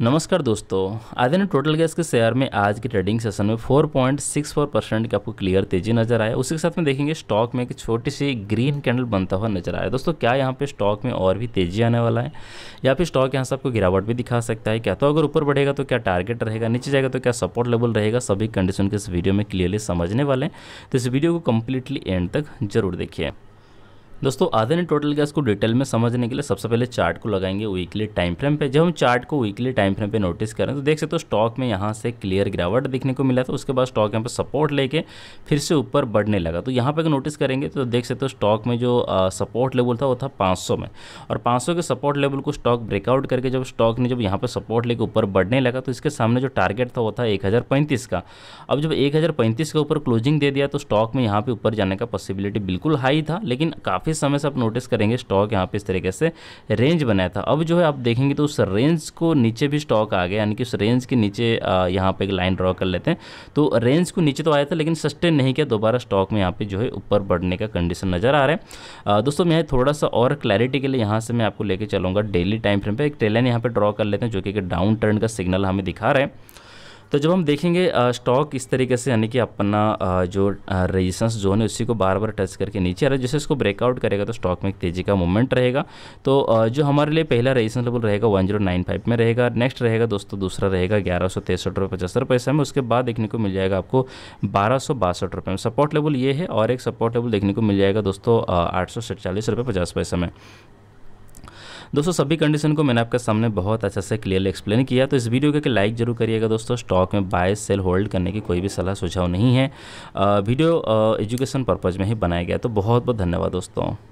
नमस्कार दोस्तों ने टोटल गैस के शेयर में आज के ट्रेडिंग सेशन में 4.64 परसेंट की आपको क्लियर तेजी नजर आया उसी के साथ में देखेंगे स्टॉक में एक छोटी सी ग्रीन कैंडल बनता हुआ नजर आया दोस्तों क्या यहाँ पे स्टॉक में और भी तेजी आने वाला है या फिर स्टॉक यहाँ से आपको गिरावट भी दिखा सकता है क्या तो अगर ऊपर बढ़ेगा तो क्या टारगेट रहेगा नीचे जाएगा तो क्या सपोर्ट लेवल रहेगा सभी कंडीशन के इस वीडियो में क्लियरली समझने वाले हैं तो इस वीडियो को कम्प्लीटली एंड तक जरूर देखिए दोस्तों आधे ने टोटल गैस को डिटेल में समझने के लिए सबसे पहले चार्ट को लगाएंगे वीकली टाइम फ्रेम पे जब हम चार्ट को वीकली टाइम फ्रेम पे नोटिस करें तो देख सकते हो तो स्टॉक में यहाँ से क्लियर गिरावट देखने को मिला था उसके बाद स्टॉक यहाँ पर सपोर्ट लेके फिर से ऊपर बढ़ने लगा तो यहाँ पर नोटिस करेंगे तो देख सकते हो तो स्टॉक में जो सपोर्ट लेवल था वो था पाँच में और पाँच के सपोर्ट लेवल को स्टॉक ब्रेकआउट करके जब स्टॉक ने जब यहाँ पर सपोर्ट लेकर ऊपर बढ़ने लगा तो इसके सामने जो टारगेट था वो था एक का अब जब एक के ऊपर क्लोजिंग दे दिया तो स्टॉक में यहाँ पर ऊपर जाने का पॉसिबिलिटी बिल्कुल हाई था लेकिन काफ़ी काफ़ी समय से आप नोटिस करेंगे स्टॉक यहाँ पे इस तरीके से रेंज बनाया था अब जो है आप देखेंगे तो उस रेंज को नीचे भी स्टॉक आ गया यानी कि उस रेंज के नीचे यहाँ पे एक लाइन ड्रॉ कर लेते हैं तो रेंज को नीचे तो आया था लेकिन सस्टेन नहीं किया दोबारा स्टॉक में यहाँ पर जो है ऊपर बढ़ने का कंडीशन नज़र आ रहा है दोस्तों मैं थोड़ा सा और क्लैरिटी के लिए यहाँ से मैं आपको लेकर चलूँगा डेली टाइम फ्रेम पर एक ट्रेलन यहाँ पर ड्रॉ कर लेते हैं जो कि डाउन टर्न का सिग्नल हमें दिखा रहे हैं तो जब हम देखेंगे स्टॉक इस तरीके से यानी कि अपना जो रेजिस्टेंस जोन है उसी को बार बार टच करके नीचे आ रहा है जैसे इसको ब्रेकआउट करेगा तो स्टॉक में एक तेजी का मूवमेंट रहेगा तो जो हमारे लिए पहला रेजिस्टेंस लेवल रहेगा वन जीरो नाइन फाइव में रहेगा नेक्स्ट रहेगा दोस्तों दूसरा रहेगा ग्यारह सौ तिरसठ रुपये पचहत्तर पैसा में उसके बाद देखने को मिल जाएगा आपको बारह सौ बासठ रुपये में सपोर्ट लेवल ये है और एक सपोर्ट लेवल देखने को मिल जाएगा दोस्तों आठ सौ सैंतालीस रुपये पचास पैसा में दोस्तों सभी कंडीशन को मैंने आपके सामने बहुत अच्छा से क्लियरली एक्सप्लेन किया तो इस वीडियो के लाइक जरूर करिएगा दोस्तों स्टॉक में बाय सेल होल्ड करने की कोई भी सलाह सुझाव नहीं है वीडियो एजुकेशन पर्पज़ में ही बनाया गया तो बहुत बहुत धन्यवाद दोस्तों